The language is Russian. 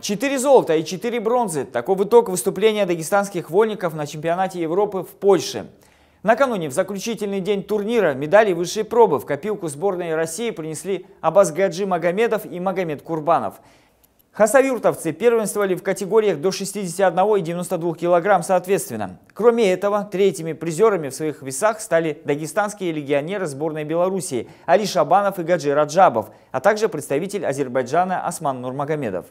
Четыре золота и четыре бронзы. такой итог выступления дагестанских вольников на чемпионате Европы в Польше. Накануне, в заключительный день турнира, медали высшей пробы в копилку сборной России принесли Абаз Гаджи Магомедов и Магомед Курбанов. Хасавюртовцы первенствовали в категориях до 61 и 92 килограмм соответственно. Кроме этого, третьими призерами в своих весах стали дагестанские легионеры сборной Белоруссии Али Шабанов и Гаджи Раджабов, а также представитель Азербайджана Осман Нурмагомедов.